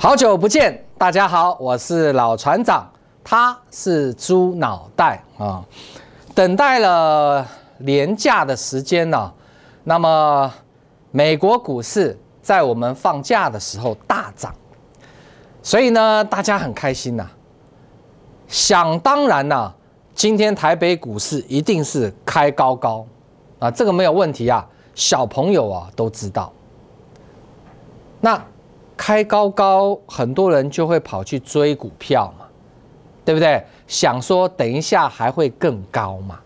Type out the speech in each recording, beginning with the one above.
好久不见，大家好，我是老船长，他是猪脑袋啊，等待了廉假的时间呢，那么美国股市在我们放假的时候大涨，所以呢，大家很开心呐，想当然呐，今天台北股市一定是开高高啊，这个没有问题啊，小朋友啊都知道，那。开高高，很多人就会跑去追股票嘛，对不对？想说等一下还会更高嘛？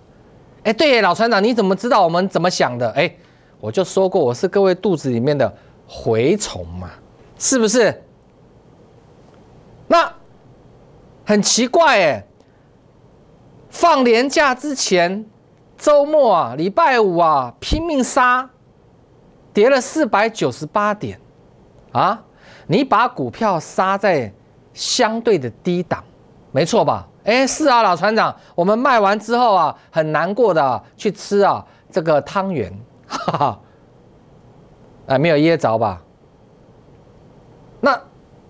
哎，对，老船长，你怎么知道我们怎么想的？哎，我就说过我是各位肚子里面的蛔虫嘛，是不是？那很奇怪哎，放年假之前，周末啊，礼拜五啊，拼命杀，跌了四百九十八点，啊？你把股票杀在相对的低档，没错吧？哎，是啊，老船长，我们卖完之后啊，很难过的去吃啊这个汤圆，哈哈，哎，没有噎着吧？那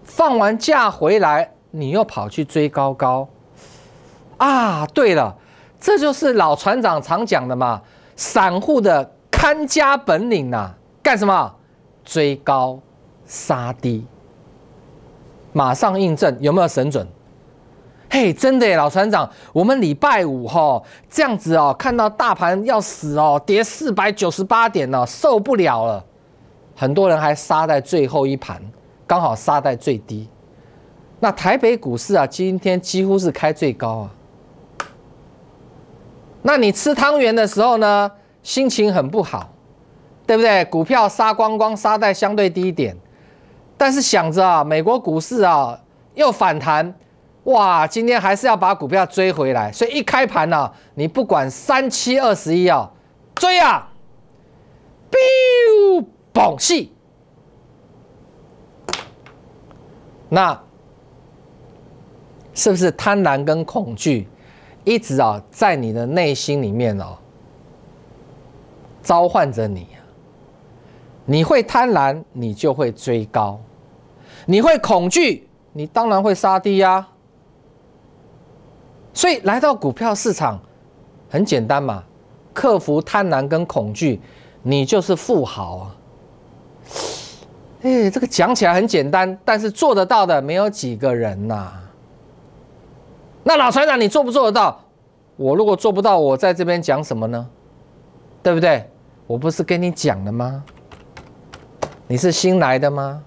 放完假回来，你又跑去追高高，啊，对了，这就是老船长常讲的嘛，散户的看家本领呐，干什么？追高杀低。马上印证有没有神准？嘿，真的耶，老船长，我们礼拜五哈这样子哦，看到大盘要死哦，跌四百九十八点呢，受不了了。很多人还杀在最后一盘，刚好杀在最低。那台北股市啊，今天几乎是开最高啊。那你吃汤圆的时候呢，心情很不好，对不对？股票杀光光，杀在相对低一点。但是想着啊，美国股市啊又反弹，哇，今天还是要把股票追回来，所以一开盘呢，你不管三七二十一啊，追啊，b 彪，捧戏，那是不是贪婪跟恐惧一直啊在你的内心里面哦，召唤着你你会贪婪，你就会追高。你会恐惧，你当然会杀低呀。所以来到股票市场，很简单嘛，克服贪婪跟恐惧，你就是富豪啊。哎，这个讲起来很简单，但是做得到的没有几个人呐。那老船长，你做不做得到？我如果做不到，我在这边讲什么呢？对不对？我不是跟你讲了吗？你是新来的吗？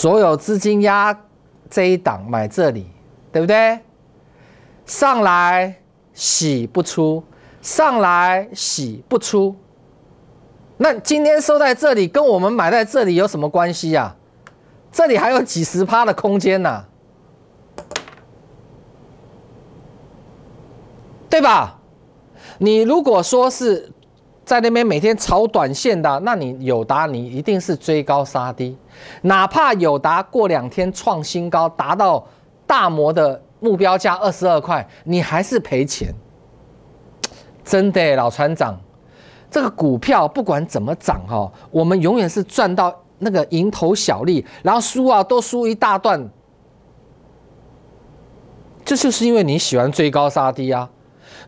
所有资金压这一档买这里，对不对？上来洗不出，上来洗不出。那今天收在这里，跟我们买在这里有什么关系呀？这里还有几十趴的空间呢，对吧？你如果说是。在那边每天炒短线的，那你友达你一定是追高杀低，哪怕友达过两天创新高，达到大摩的目标价二十二块，你还是赔钱。真的，老船长，这个股票不管怎么涨哈，我们永远是赚到那个蝇头小利，然后输啊都输一大段。这就是因为你喜欢追高杀低啊。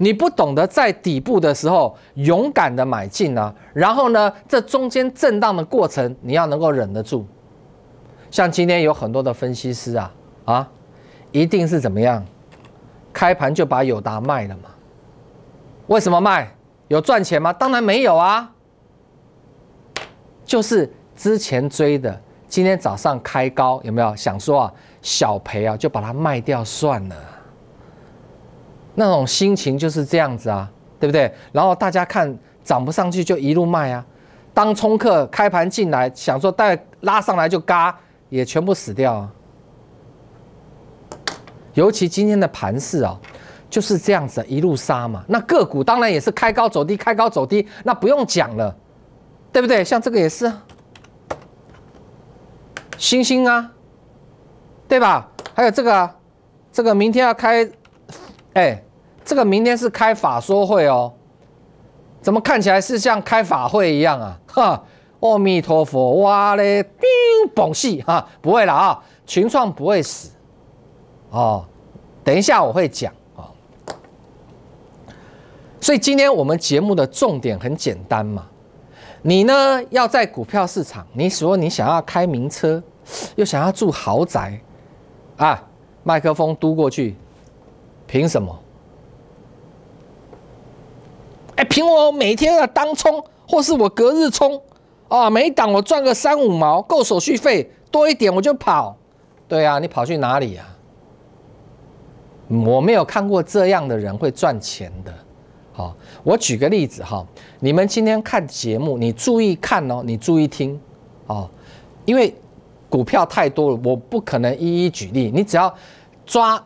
你不懂得在底部的时候勇敢的买进呢，然后呢，这中间震荡的过程你要能够忍得住。像今天有很多的分析师啊啊，一定是怎么样，开盘就把友达卖了嘛？为什么卖？有赚钱吗？当然没有啊，就是之前追的，今天早上开高有没有想说啊小赔啊就把它卖掉算了。那种心情就是这样子啊，对不对？然后大家看涨不上去就一路卖啊。当冲客开盘进来想说带拉上来就嘎，也全部死掉。啊。尤其今天的盘市啊，就是这样子一路杀嘛。那个股当然也是开高走低，开高走低，那不用讲了，对不对？像这个也是，星星啊，对吧？还有这个，这个明天要开，哎。这个明天是开法说会哦，怎么看起来是像开法会一样啊？哈，阿弥陀佛，哇嘞，叮嘣戏哈，不会了啊，群创不会死哦。等一下我会讲啊。所以今天我们节目的重点很简单嘛，你呢要在股票市场，你说你想要开名车，又想要住豪宅啊？麦克风嘟过去，凭什么？凭我每天啊当冲，或是我隔日冲，啊，每一档我赚个三五毛，够手续费多一点我就跑。对啊，你跑去哪里啊？我没有看过这样的人会赚钱的。好，我举个例子哈，你们今天看节目，你注意看哦，你注意听哦，因为股票太多了，我不可能一一举例。你只要抓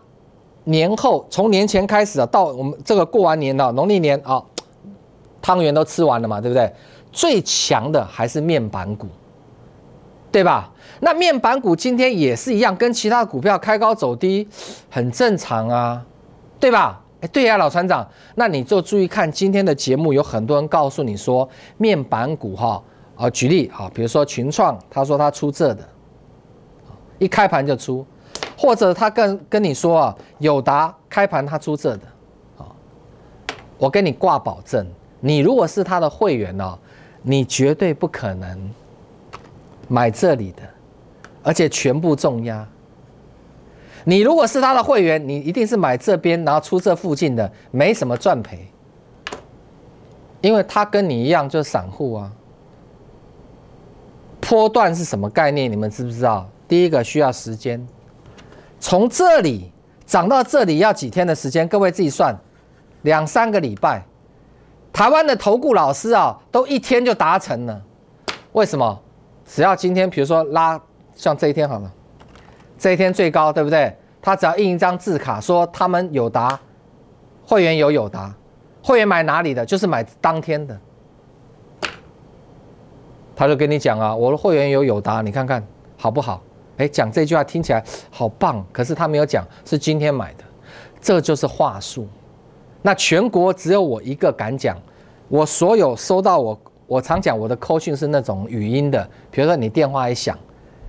年后，从年前开始啊，到我们这个过完年了，农历年啊。汤圆都吃完了嘛，对不对？最强的还是面板股，对吧？那面板股今天也是一样，跟其他股票开高走低，很正常啊，对吧？哎，对呀，老船长，那你就注意看今天的节目，有很多人告诉你说面板股哈，啊，举例啊，比如说群创，他说他出这的，一开盘就出，或者他跟跟你说啊，友达开盘他出这的，啊，我跟你挂保证。你如果是他的会员哦，你绝对不可能买这里的，而且全部重压。你如果是他的会员，你一定是买这边，然后出这附近的，没什么赚赔，因为他跟你一样就是散户啊。波段是什么概念？你们知不知道？第一个需要时间，从这里涨到这里要几天的时间？各位自己算，两三个礼拜。台湾的投顾老师啊，都一天就达成了，为什么？只要今天，比如说拉，像这一天好了，这一天最高，对不对？他只要印一张字卡，说他们有达会员有有达会员买哪里的，就是买当天的，他就跟你讲啊，我的会员有有达，你看看好不好？哎，讲这句话听起来好棒，可是他没有讲是今天买的，这就是话术。那全国只有我一个敢讲，我所有收到我，我常讲我的扣讯是那种语音的，比如说你电话一响，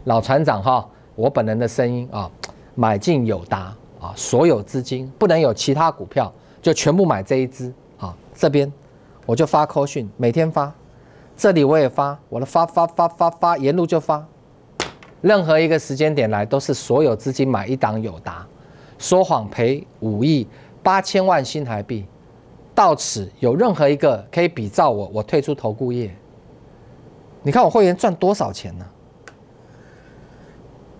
老船长哈，我本人的声音啊，买进友达啊，所有资金不能有其他股票，就全部买这一支啊。这边我就发扣讯，每天发，这里我也发，我的发发发发发沿路就发，任何一个时间点来都是所有资金买一档友达，说谎赔五亿。八千万新台币，到此有任何一个可以比照我，我退出投顾业。你看我会员赚多少钱呢？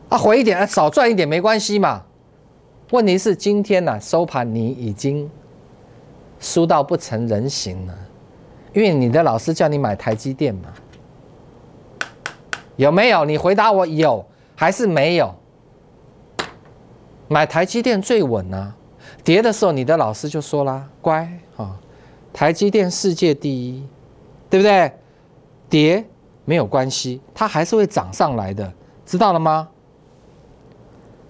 啊，回一点啊，少赚一点没关系嘛。问题是今天呐收盘你已经输到不成人形了，因为你的老师叫你买台积电嘛，有没有？你回答我有还是没有？买台积电最稳啊。跌的时候，你的老师就说啦：“乖啊，台积电世界第一，对不对？跌没有关系，它还是会上来的，知道了吗？”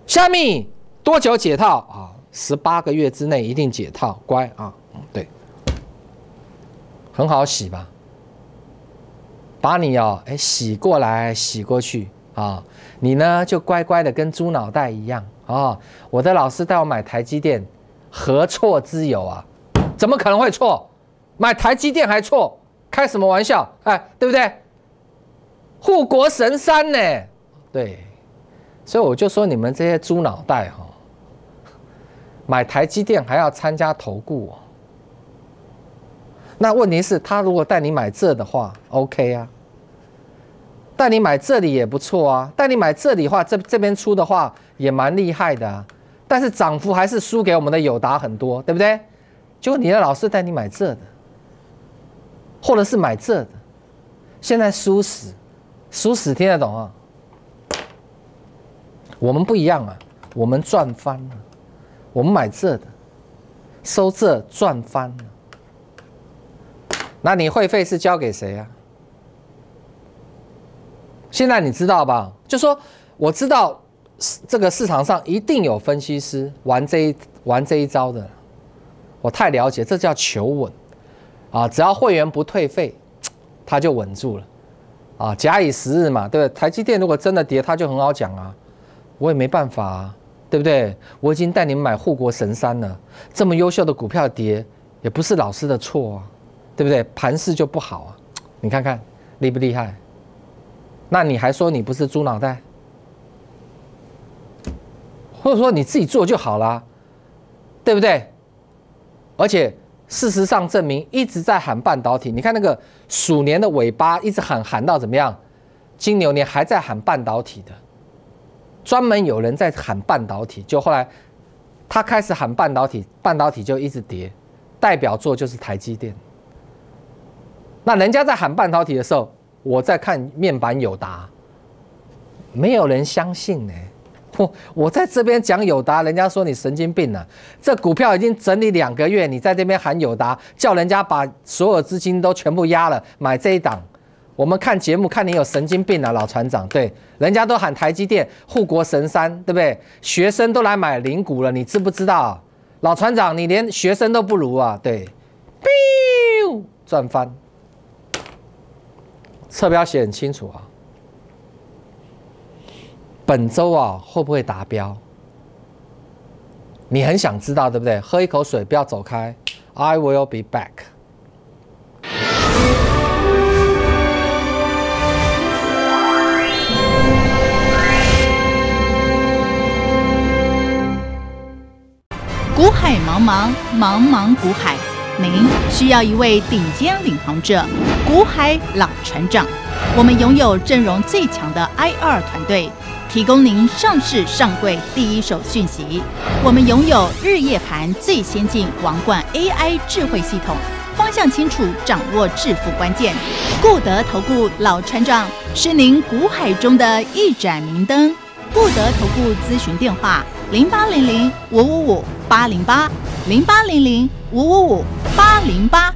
虾米多久解套啊？十八个月之内一定解套，乖啊！嗯，对，很好洗吧，把你哦，哎，洗过来洗过去啊，你呢就乖乖的跟猪脑袋一样啊！我的老师带我买台积电。何错之有啊？怎么可能会错？买台积电还错？开什么玩笑？哎，对不对？护国神山呢？对，所以我就说你们这些猪脑袋哈，买台积电还要参加投顾。哦。那问题是，他如果带你买这的话，OK 啊。带你买这里也不错啊。带你买这里的话，这这边出的话也蛮厉害的啊。但是涨幅还是输给我们的友达很多，对不对？就你的老师带你买这的，或者是买这的，现在输死，输死听得懂啊？我们不一样啊，我们赚翻了，我们买这的，收这赚翻了。那你会费是交给谁啊？现在你知道吧？就说我知道。这个市场上一定有分析师玩这一玩这一招的，我太了解，这叫求稳啊！只要会员不退费，他就稳住了啊！假以时日嘛，对不对？台积电如果真的跌，他就很好讲啊，我也没办法，啊，对不对？我已经带你们买护国神山了，这么优秀的股票跌也不是老师的错啊，对不对？盘势就不好啊，你看看厉不厉害？那你还说你不是猪脑袋？或者说你自己做就好了，对不对？而且事实上证明一直在喊半导体。你看那个鼠年的尾巴一直喊喊到怎么样？金牛年还在喊半导体的，专门有人在喊半导体。就后来他开始喊半导体，半导体就一直跌。代表作就是台积电。那人家在喊半导体的时候，我在看面板友达，没有人相信呢。我在这边讲友达，人家说你神经病啊。这股票已经整理两个月，你在这边喊友达，叫人家把所有资金都全部压了买这一档。我们看节目，看你有神经病啊，老船长。对，人家都喊台积电护国神山，对不对？学生都来买零股了，你知不知道？老船长，你连学生都不如啊。对，咻，转翻。侧标写很清楚啊。本周啊，会不会达标？你很想知道，对不对？喝一口水，不要走开。I will be back。古海茫茫，茫茫古海，您需要一位顶尖领航者——古海老船长。我们拥有阵容最强的 I r 团队。提供您上市上柜第一手讯息，我们拥有日夜盘最先进王冠 AI 智慧系统，方向清楚，掌握致富关键。固德投顾老船长是您股海中的一盏明灯，固德投顾咨询电话：零八零零五五五八零八零八零零五五五八零八。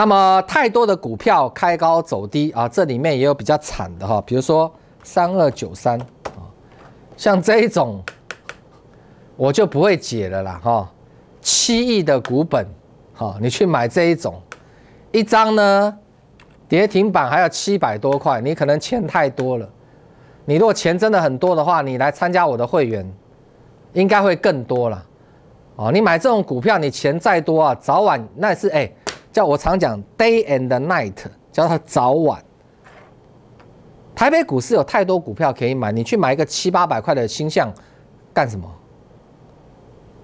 那么太多的股票开高走低啊，这里面也有比较惨的哈，比如说三二九三啊，像这一种我就不会解了啦哈，七亿的股本哈，你去买这一种，一张呢跌停板还要七百多块，你可能钱太多了，你如果钱真的很多的话，你来参加我的会员应该会更多了哦，你买这种股票，你钱再多啊，早晚那是哎。叫我常讲 day and night，叫它早晚。台北股市有太多股票可以买，你去买一个七八百块的星象，干什么？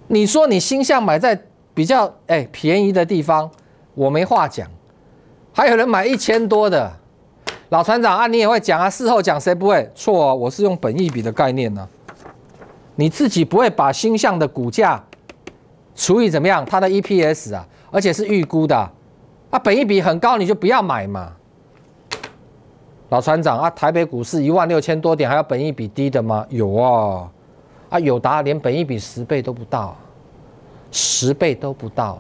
你说你星象买在比较哎便宜的地方，我没话讲。还有人买一千多的，老船长啊，你也会讲啊，事后讲谁不会？错啊，我是用本意比的概念呢。你自己不会把星象的股价除以怎么样它的 EPS 啊？而且是预估的，啊，本益比很高，你就不要买嘛。老船长啊，台北股市一万六千多点，还有本益比低的吗？有啊，啊，友达连本益比十倍都不到，十倍都不到。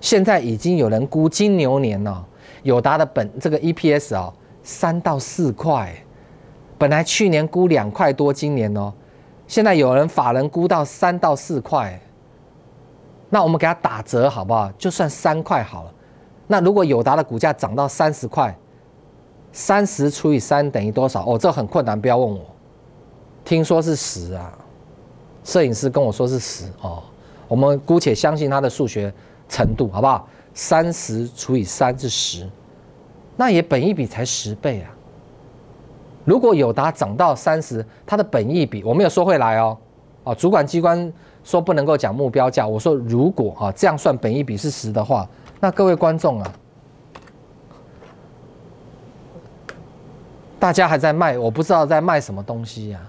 现在已经有人估金牛年哦，友达的本这个 EPS 啊，三到四块，本来去年估两块多，今年哦，现在有人法人估到三到四块。那我们给它打折好不好？就算三块好了。那如果友达的股价涨到三十块，三十除以三等于多少？哦，这很困难，不要问我。听说是十啊，摄影师跟我说是十哦，我们姑且相信他的数学程度，好不好？三十除以三是十，那也本一笔才十倍啊。如果友达涨到三十，它的本一比我没有收回来哦，哦，主管机关。说不能够讲目标价，我说如果啊这样算本一比是十的话，那各位观众啊，大家还在卖，我不知道在卖什么东西呀，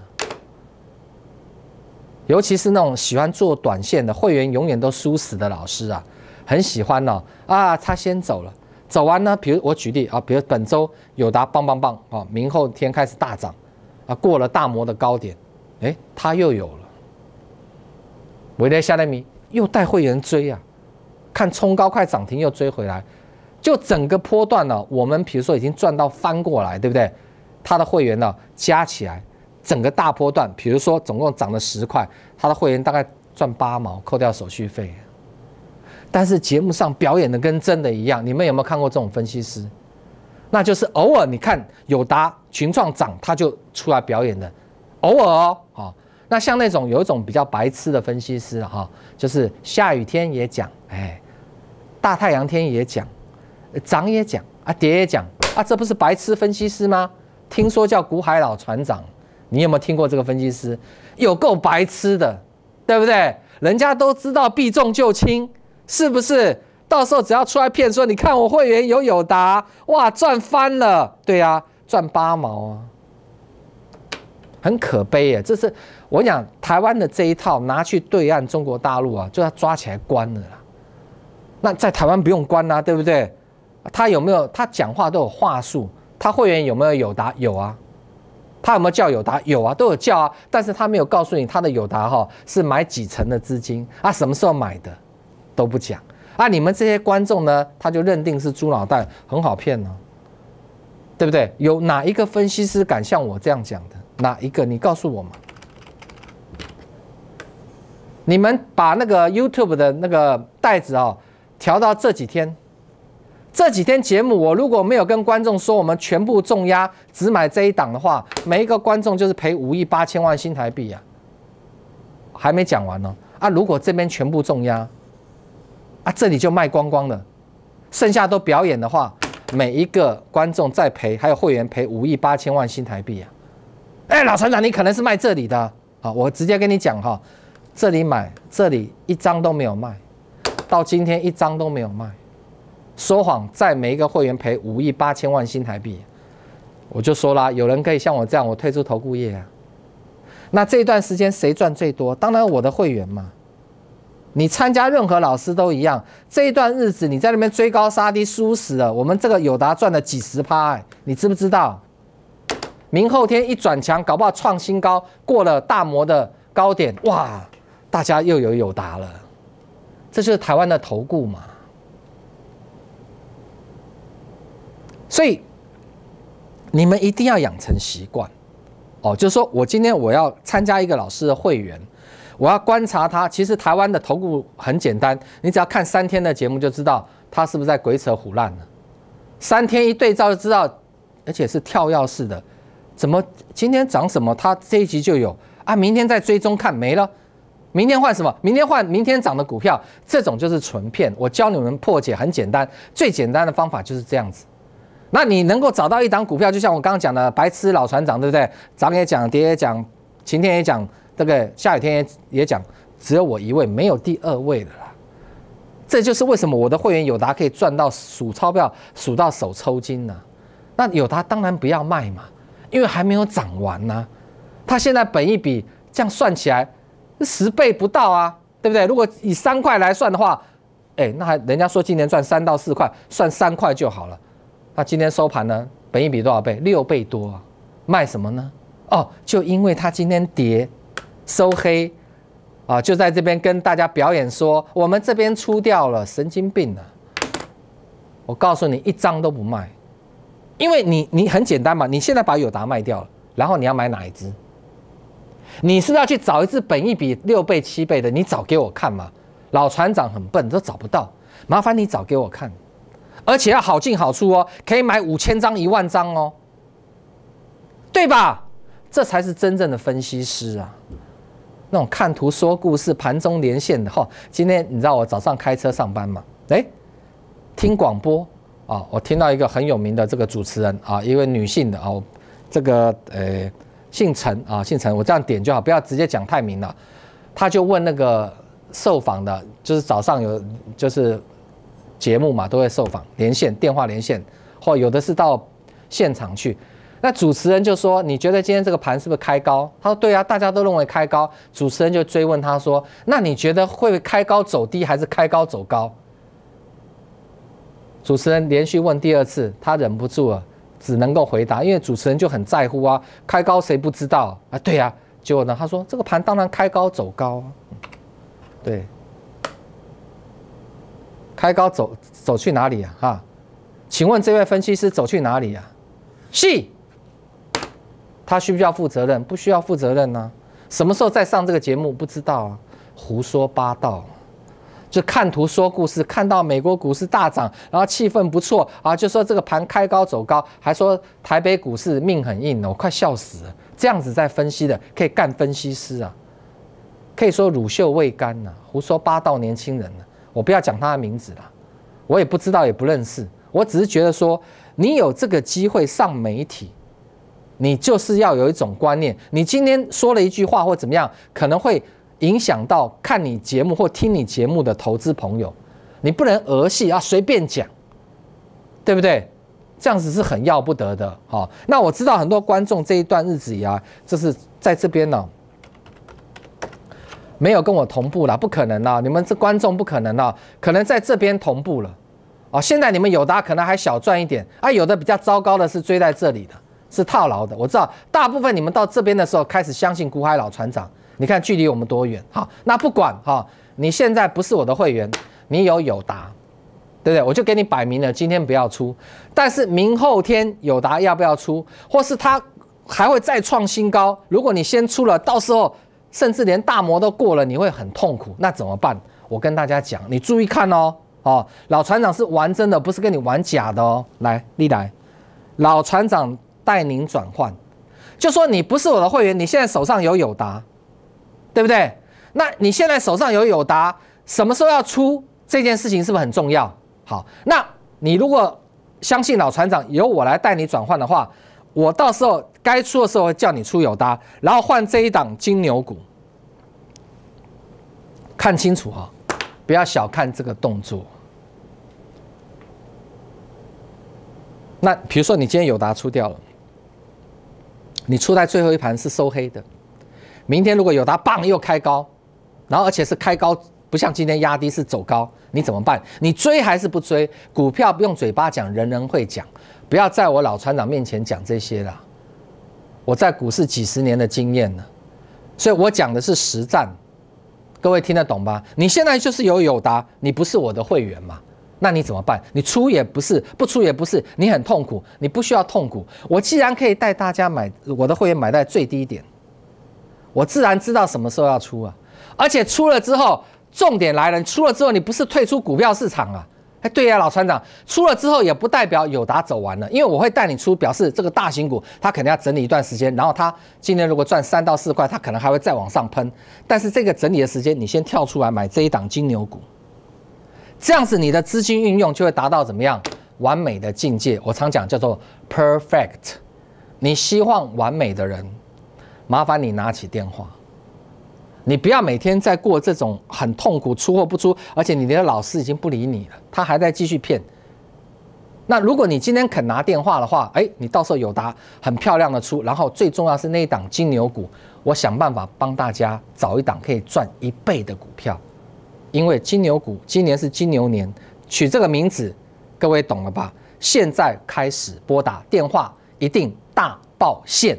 尤其是那种喜欢做短线的会员，永远都输死的老师啊，很喜欢呢啊，他先走了，走完呢，比如我举例啊，比如本周友达棒棒棒哦，明后天开始大涨，啊过了大摩的高点，哎他又有了。我带夏代米，又带会员追啊，看冲高快涨停又追回来，就整个波段呢，我们比如说已经赚到翻过来，对不对？他的会员呢加起来，整个大波段，比如说总共涨了十块，他的会员大概赚八毛，扣掉手续费。但是节目上表演的跟真的一样，你们有没有看过这种分析师？那就是偶尔你看有达群创涨，他就出来表演的，偶尔哦。那像那种有一种比较白痴的分析师哈，就是下雨天也讲，哎，大太阳天也讲，涨也讲，啊跌也讲，啊这不是白痴分析师吗？听说叫古海老船长，你有没有听过这个分析师？有够白痴的，对不对？人家都知道避重就轻，是不是？到时候只要出来骗说，你看我会员有友达，哇，赚翻了，对呀，赚八毛啊。很可悲耶，这是我讲台湾的这一套拿去对岸中国大陆啊，就要抓起来关了啦。那在台湾不用关呐，对不对？他有没有他讲话都有话术？他会员有没有有达有啊？他有没有叫有达有啊？都有叫啊，但是他没有告诉你他的有达哈是买几层的资金啊，什么时候买的都不讲啊。你们这些观众呢，他就认定是猪脑袋，很好骗呢，对不对？有哪一个分析师敢像我这样讲的？哪一个？你告诉我嘛！你们把那个 YouTube 的那个袋子啊，调到这几天，这几天节目我如果没有跟观众说，我们全部重压只买这一档的话，每一个观众就是赔五亿八千万新台币呀。还没讲完呢啊！如果这边全部重压啊，这里就卖光光了，剩下都表演的话，每一个观众再赔，还有会员赔五亿八千万新台币呀。哎，老船长，你可能是卖这里的，好，我直接跟你讲哈，这里买，这里一张都没有卖，到今天一张都没有卖，说谎，在每一个会员赔五亿八千万新台币，我就说啦，有人可以像我这样，我退出投顾业啊。那这段时间谁赚最多？当然我的会员嘛，你参加任何老师都一样，这一段日子你在那边追高杀低，输死了。我们这个友达赚了几十趴，哎，你知不知道？明后天一转强，搞不好创新高，过了大摩的高点，哇，大家又有有答了，这就是台湾的投顾嘛。所以你们一定要养成习惯，哦，就是说我今天我要参加一个老师的会员，我要观察他。其实台湾的投顾很简单，你只要看三天的节目就知道他是不是在鬼扯虎烂了。三天一对照就知道，而且是跳跃式的。怎么今天涨什么，他这一集就有啊？明天再追踪看没了，明天换什么？明天换明天涨的股票，这种就是纯骗。我教你们破解，很简单，最简单的方法就是这样子。那你能够找到一档股票，就像我刚刚讲的白痴老船长，对不对？涨也讲，跌也讲，晴天也讲，这个下雨天也也讲，只有我一位，没有第二位的啦。这就是为什么我的会员有达可以赚到数钞票，数到手抽筋呢？那有达当然不要卖嘛。因为还没有涨完呢，它现在本一比这样算起来，十倍不到啊，对不对？如果以三块来算的话，哎，那还人家说今年赚三到四块，算三块就好了。那今天收盘呢，本一比多少倍？六倍多啊！卖什么呢？哦，就因为它今天跌，收黑，啊，就在这边跟大家表演说，我们这边出掉了，神经病啊！我告诉你，一张都不卖。因为你你很简单嘛，你现在把友达卖掉了，然后你要买哪一只？你是不是要去找一只本一比六倍七倍的？你找给我看嘛。老船长很笨，都找不到，麻烦你找给我看，而且要好进好出哦，可以买五千张一万张哦，对吧？这才是真正的分析师啊，那种看图说故事、盘中连线的哈。今天你知道我早上开车上班嘛？哎，听广播。啊，我听到一个很有名的这个主持人啊，一位女性的啊，这个呃姓陈啊，姓陈，我这样点就好，不要直接讲太明了。他就问那个受访的，就是早上有就是节目嘛，都会受访，连线、电话连线，或有的是到现场去。那主持人就说：“你觉得今天这个盘是不是开高？”他说：“对啊，大家都认为开高。”主持人就追问他说：“那你觉得会开高走低，还是开高走高？”主持人连续问第二次，他忍不住了，只能够回答，因为主持人就很在乎啊，开高谁不知道啊？对呀，结果呢，他说这个盘当然开高走高，对，开高走走去哪里啊？哈，请问这位分析师走去哪里啊？是，他需不需要负责任？不需要负责任呢？什么时候再上这个节目不知道啊？胡说八道。就看图说故事，看到美国股市大涨，然后气氛不错啊，就说这个盘开高走高，还说台北股市命很硬呢，我快笑死了。这样子在分析的，可以干分析师啊，可以说乳臭未干呐。胡说八道，年轻人呢，我不要讲他的名字了，我也不知道，也不认识，我只是觉得说，你有这个机会上媒体，你就是要有一种观念，你今天说了一句话或怎么样，可能会。影响到看你节目或听你节目的投资朋友，你不能儿戏啊，随便讲，对不对？这样子是很要不得的。好，那我知道很多观众这一段日子呀，就是在这边呢，没有跟我同步了，不可能啊！你们这观众不可能啊，可能在这边同步了。哦，现在你们有的可能还小赚一点啊，有的比较糟糕的是追在这里的，是套牢的。我知道大部分你们到这边的时候开始相信古海老船长。你看距离我们多远，好，那不管哈，你现在不是我的会员，你有友达，对不对？我就给你摆明了，今天不要出，但是明后天友达要不要出？或是他还会再创新高？如果你先出了，到时候甚至连大摩都过了，你会很痛苦。那怎么办？我跟大家讲，你注意看哦，哦，老船长是玩真的，不是跟你玩假的哦。来，立来，老船长带您转换，就说你不是我的会员，你现在手上有友达。对不对？那你现在手上有友达，什么时候要出这件事情是不是很重要？好，那你如果相信老船长，由我来带你转换的话，我到时候该出的时候叫你出友达，然后换这一档金牛股。看清楚啊，不要小看这个动作。那比如说你今天有达出掉了，你出在最后一盘是收黑的。明天如果有它棒又开高，然后而且是开高，不像今天压低是走高，你怎么办？你追还是不追？股票不用嘴巴讲，人人会讲，不要在我老船长面前讲这些啦。我在股市几十年的经验呢，所以我讲的是实战，各位听得懂吧？你现在就是有有达，你不是我的会员嘛？那你怎么办？你出也不是，不出也不是，你很痛苦，你不需要痛苦。我既然可以带大家买，我的会员买在最低点。我自然知道什么时候要出啊，而且出了之后，重点来了，出了之后你不是退出股票市场啊？哎，对呀，老船长，出了之后也不代表友达走完了，因为我会带你出，表示这个大型股它肯定要整理一段时间，然后它今天如果赚三到四块，它可能还会再往上喷，但是这个整理的时间，你先跳出来买这一档金牛股，这样子你的资金运用就会达到怎么样完美的境界？我常讲叫做 perfect，你希望完美的人。麻烦你拿起电话，你不要每天在过这种很痛苦出货不出，而且你的老师已经不理你了，他还在继续骗。那如果你今天肯拿电话的话，哎，你到时候有答，很漂亮的出，然后最重要是那一档金牛股，我想办法帮大家找一档可以赚一倍的股票，因为金牛股今年是金牛年，取这个名字，各位懂了吧？现在开始拨打电话，一定大爆线。